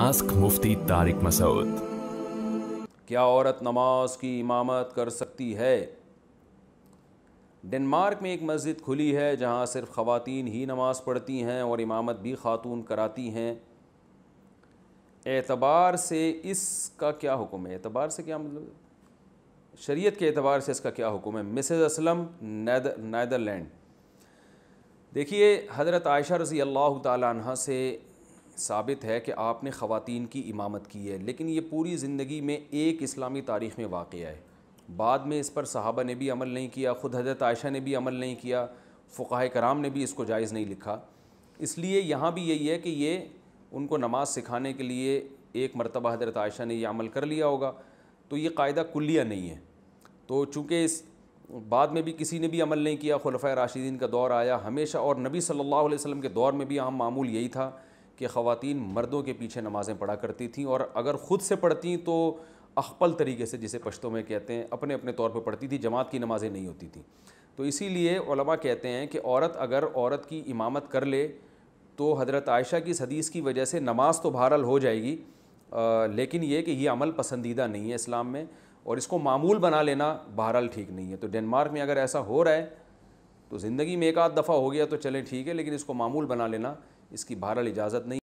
ask मुफ्ती तारिक मसूद क्या औरत नमाज की इमामत कर सकती है डेनमार्क में एक मस्जिद खुली है जहां सिर्फ खवातीन ही नमाज पढ़ती हैं और इमामत भी खातून कराती हैं एतबार से इसका क्या हुक्म है एतबार से क्या मतलब शरीयत के एतबार से इसका क्या हुक्म है मिसेज़ असलम नैदरलैंड देखिए हज़रत आयशा रज़ी अल्लाह तह से साबित है कि आपने ख़वान की इमामत की है लेकिन ये पूरी ज़िंदगी में एक इस्लामी तारीख़ में वाक़ है बाद में इस पर सहाबा ने भी अमल नहीं किया ख़ुद हजरत आयशा ने भी अमल नहीं किया फ़ुकाह कराम ने भी इसको जायज़ नहीं लिखा इसलिए यहाँ भी यही है कि ये उनको नमाज सिखाने के लिए एक मरतबा हजरत आयशा ने यह अमल कर लिया होगा तो ये कायदा कुलिया नहीं है तो चूँकि इस बाद में भी किसी ने भी अमल नहीं किया खुलफ़ा राशिदीन का दौर आया हमेशा और नबी सल्लल्लाहु अलैहि के दौर में भी हम मामूल यही था कि ख़वातीन मर्दों के पीछे नमाज़ें पढ़ा करती थीं और अगर ख़ुद से पढ़ती तो अखपल तरीके से जिसे पश्तों में कहते हैं अपने अपने तौर पर पढ़ती थी जमात की नमाज़ें नहीं होती थी तो इसी लिए कहते हैं कि औरत अगर औरत की इमामत कर ले तो हज़रत आयशा की सदीस की वजह से नमाज तो बहरहाल हो जाएगी आ, लेकिन ये कि ये अमल पसंदीदा नहीं है इस्लाम में और इसको मामूल बना लेना बहरहाल ठीक नहीं है तो डेनमार्क में अगर ऐसा हो रहा है तो ज़िंदगी में एक आध दफ़ा हो गया तो चलें ठीक है लेकिन इसको मामूल बना लेना इसकी बहरहाल इजाज़त नहीं